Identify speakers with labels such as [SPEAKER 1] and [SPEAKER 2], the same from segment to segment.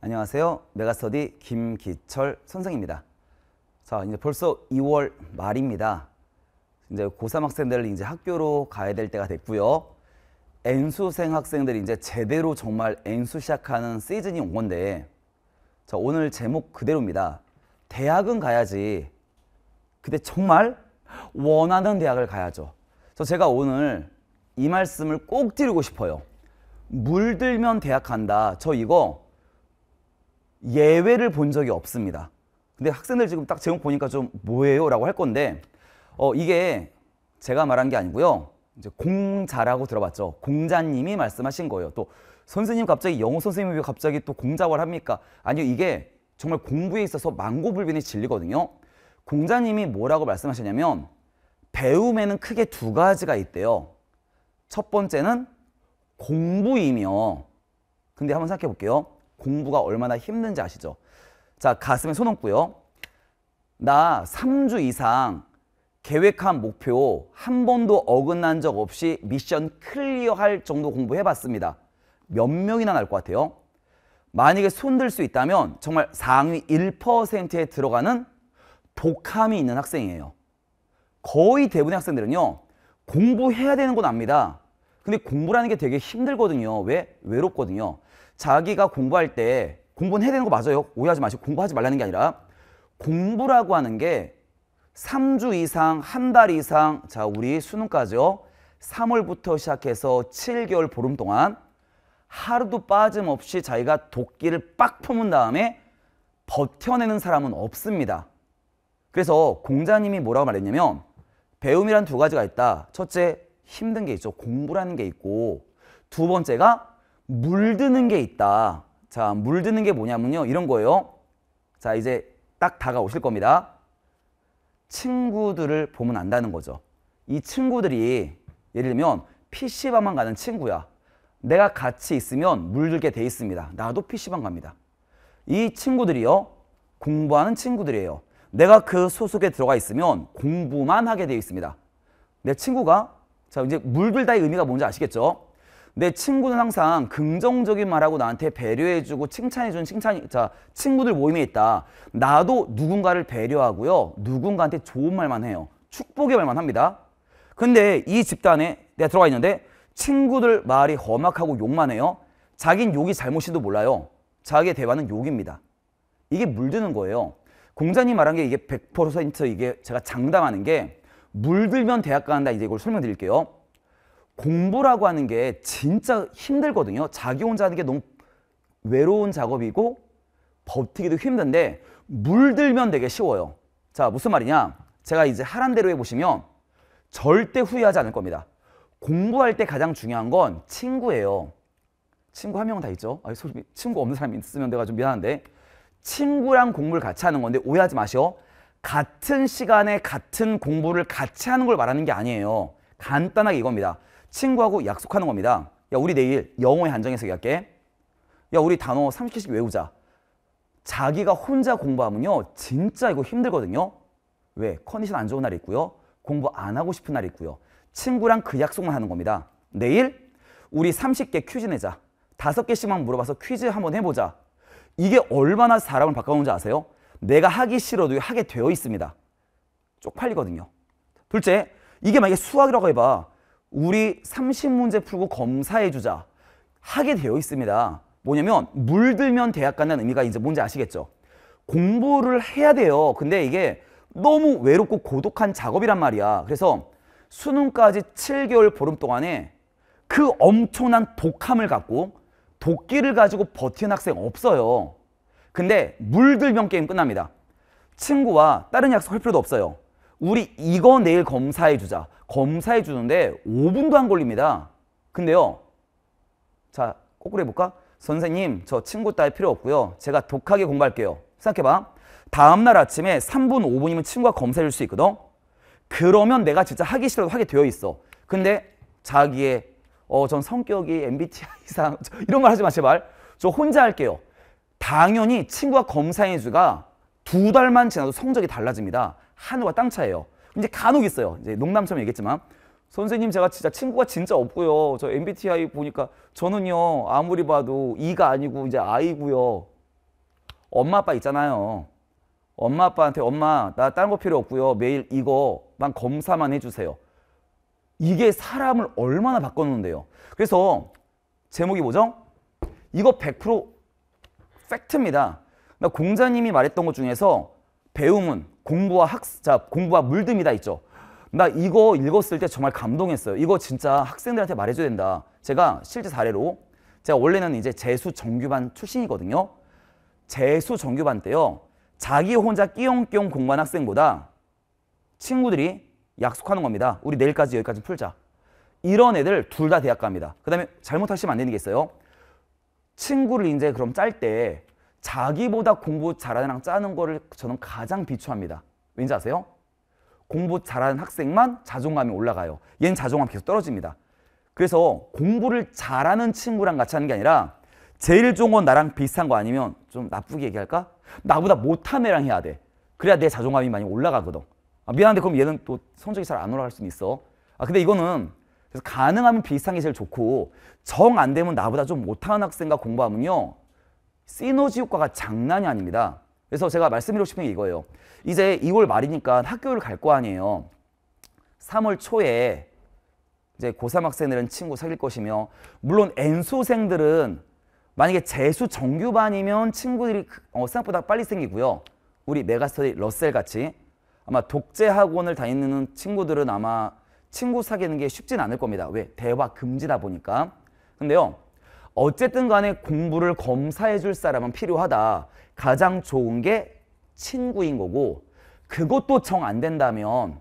[SPEAKER 1] 안녕하세요. 메가스터디 김기철 선생입니다. 자, 이제 벌써 2월 말입니다. 이제 고3 학생들 이제 학교로 가야 될 때가 됐고요. N수생 학생들이 이제 제대로 정말 N수 시작하는 시즌이 온 건데 자, 오늘 제목 그대로입니다. 대학은 가야지. 근데 정말 원하는 대학을 가야죠. 저 제가 오늘 이 말씀을 꼭 드리고 싶어요. 물들면 대학 간다. 저 이거 예외를 본 적이 없습니다. 근데 학생들 지금 딱 제목 보니까 좀 뭐예요? 라고 할 건데 어, 이게 제가 말한 게 아니고요. 이제 공자라고 들어봤죠. 공자님이 말씀하신 거예요. 또 선생님 갑자기 영어 선생님이 왜 갑자기 또 공자월 합니까? 아니요. 이게 정말 공부에 있어서 망고불변의 진리거든요. 공자님이 뭐라고 말씀하셨냐면 배움에는 크게 두 가지가 있대요. 첫 번째는 공부이며 근데 한번 생각해 볼게요. 공부가 얼마나 힘든지 아시죠? 자, 가슴에 손 얹고요. 나 3주 이상 계획한 목표 한 번도 어긋난 적 없이 미션 클리어 할 정도 공부해봤습니다. 몇 명이나 날 것 같아요? 만약에 손 들 수 있다면 정말 상위 1%에 들어가는 독함이 있는 학생이에요. 거의 대부분의 학생들은요. 공부해야 되는 건 압니다. 근데 공부라는 게 되게 힘들거든요. 왜? 외롭거든요. 자기가 공부할 때 공부는 해야 되는 거 맞아요. 오해하지 마시고 공부하지 말라는 게 아니라 공부라고 하는 게 3주 이상, 한 달 이상, 자, 우리 수능까지요. 3월부터 시작해서 7개월 보름 동안 하루도 빠짐없이 자기가 도끼를 빡 품은 다음에 버텨내는 사람은 없습니다. 그래서 공자님이 뭐라고 말했냐면 배움이란 두 가지가 있다. 첫째, 힘든 게 있죠. 공부라는 게 있고 두 번째가 물드는 게 있다. 자, 물드는 게 뭐냐면요. 이런 거예요. 자, 이제 딱 다가오실 겁니다. 친구들을 보면 안다는 거죠. 이 친구들이 예를 들면 PC방만 가는 친구야. 내가 같이 있으면 물들게 돼 있습니다. 나도 PC방 갑니다. 이 친구들이요. 공부하는 친구들이에요. 내가 그 소속에 들어가 있으면 공부만 하게 되어 있습니다. 내 친구가 자 이제 물들다의 의미가 뭔지 아시겠죠? 내 친구는 항상 긍정적인 말하고 나한테 배려해주고 칭찬해주는 칭찬이 자 친구들 모임에 있다. 나도 누군가를 배려하고요. 누군가한테 좋은 말만 해요. 축복의 말만 합니다. 근데 이 집단에 내가 들어가 있는데 친구들 말이 험악하고 욕만 해요. 자긴 욕이 잘못인도 몰라요. 자기의 대화는 욕입니다. 이게 물드는 거예요. 공자님 말한 게 이게 100% 이게 제가 장담하는 게 물들면 대학 간다 이제 이걸 설명드릴게요. 공부라고 하는 게 진짜 힘들거든요. 자기 혼자 하는 게 너무 외로운 작업이고 버티기도 힘든데 물들면 되게 쉬워요. 자, 무슨 말이냐? 제가 이제 하란 대로 해보시면 절대 후회하지 않을 겁니다. 공부할 때 가장 중요한 건 친구예요. 친구 한명다 있죠? 아, 솔직히 친구 없는 사람이 있으면 내가 좀 미안한데 친구랑 공부를 같이 하는 건데 오해하지 마시오. 같은 시간에 같은 공부를 같이 하는 걸 말하는 게 아니에요. 간단하게 이겁니다. 친구하고 약속하는 겁니다. 야, 우리 내일 영어에한정해서 얘기할게. 야, 우리 단어 30개씩 외우자. 자기가 혼자 공부하면요. 진짜 이거 힘들거든요. 왜? 컨디션 안 좋은 날이 있고요. 공부 안 하고 싶은 날이 있고요. 친구랑 그 약속만 하는 겁니다. 내일 우리 30개 퀴즈 내자. 5 개씩만 물어봐서 퀴즈 한번 해보자. 이게 얼마나 사람을 바꿔놓는지 아세요? 내가 하기 싫어도 하게 되어 있습니다. 쪽팔리거든요. 둘째, 이게 만약에 수학이라고 해봐. 우리 30문제 풀고 검사해주자 하게 되어 있습니다. 뭐냐면 물들면 대학 간다는 의미가 이제 뭔지 아시겠죠? 공부를 해야 돼요. 근데 이게 너무 외롭고 고독한 작업이란 말이야. 그래서 수능까지 7개월 보름 동안에 그 엄청난 독함을 갖고 독기를 가지고 버티는 학생 없어요. 근데 물들면 게임 끝납니다. 친구와 다른 약속할 필요도 없어요. 우리 이거 내일 검사해 주자. 검사해 주는데 5분도 안 걸립니다. 근데요. 자, 거꾸로 해볼까? 선생님, 저 친구 따위 필요 없고요. 제가 독하게 공부할게요. 생각해봐. 다음날 아침에 3분, 5분이면 친구가 검사해 줄 수 있거든. 그러면 내가 진짜 하기 싫어도 하게 되어 있어. 근데 자기의 어, 전 성격이 MBTI 이상 이런 말 하지 마 제발. 저 혼자 할게요. 당연히 친구와 검사인 수가 두 달만 지나도 성적이 달라집니다. 한우과땅차예요 근데 간혹 있어요. 이제 농담처럼 얘기했지만 선생님 제가 진짜 친구가 진짜 없고요. 저 MBTI 보니까 저는요 아무리 봐도 E가 아니고 이제 I고요. 엄마 아빠 있잖아요. 엄마 아빠한테 엄마 나 다른 거 필요 없고요. 매일 이거만 검사만 해주세요. 이게 사람을 얼마나 바꿔놓는데요. 그래서 제목이 뭐죠? 이거 100% 팩트입니다. 나 그러니까 공자님이 말했던 것 중에서 배움은 공부와 학습, 공부와 물듬이다 있죠. 나 이거 읽었을 때 정말 감동했어요. 이거 진짜 학생들한테 말해줘야 된다. 제가 실제 사례로 제가 원래는 이제 재수 정규반 출신이거든요. 재수 정규반 때요. 자기 혼자 끼용끼용 공부한 학생보다 친구들이 약속하는 겁니다. 우리 내일까지 여기까지 풀자. 이런 애들 둘 다 대학 갑니다. 그 다음에 잘못하시면 안 되는 게 있어요. 친구를 이제 그럼 짤때 자기보다 공부 잘하는 랑 짜는 거를 저는 가장 비추합니다. 왠지 아세요? 공부 잘하는 학생만 자존감이 올라가요. 얘는 자존감 계속 떨어집니다. 그래서 공부를 잘하는 친구랑 같이 하는 게 아니라 제일 좋은 건 나랑 비슷한 거 아니면 좀 나쁘게 얘기할까? 나보다 못한 애랑 해야 돼. 그래야 내 자존감이 많이 올라가거든. 아, 미안한데 그럼 얘는 또 성적이 잘 안 올라갈 수는 있어. 아 근데 이거는 그래서 가능하면 비슷한 게 제일 좋고 정 안 되면 나보다 좀 못하는 학생과 공부하면요. 시너지 효과가 장난이 아닙니다. 그래서 제가 말씀드리고 싶은 게 이거예요. 이제 2월 말이니까 학교를 갈 거 아니에요. 3월 초에 이제 고3 학생들은 친구 사귈 것이며 물론 N수생들은 만약에 재수 정규반이면 친구들이 그, 어, 생각보다 빨리 생기고요. 우리 메가스터디 러셀 같이 아마 독재 학원을 다니는 친구들은 아마 친구 사귀는 게 쉽진 않을 겁니다. 왜? 대화 금지다 보니까. 근데요. 어쨌든 간에 공부를 검사해 줄 사람은 필요하다. 가장 좋은 게 친구인 거고 그것도 정 안 된다면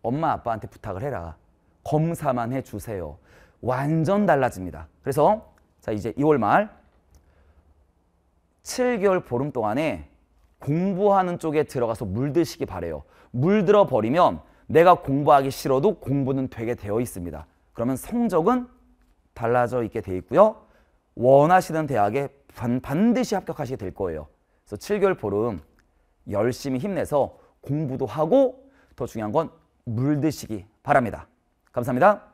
[SPEAKER 1] 엄마 아빠한테 부탁을 해라. 검사만 해 주세요. 완전 달라집니다. 그래서 자 이제 2월 말 7개월 보름 동안에 공부하는 쪽에 들어가서 물드시기 바래요. 물들어 버리면 내가 공부하기 싫어도 공부는 되게 되어 있습니다. 그러면 성적은 달라져 있게 돼 있고요. 원하시는 대학에 반, 반드시 합격하시게 될 거예요. 그래서 7개월 보름 열심히 힘내서 공부도 하고 더 중요한 건 물드시기 바랍니다. 감사합니다.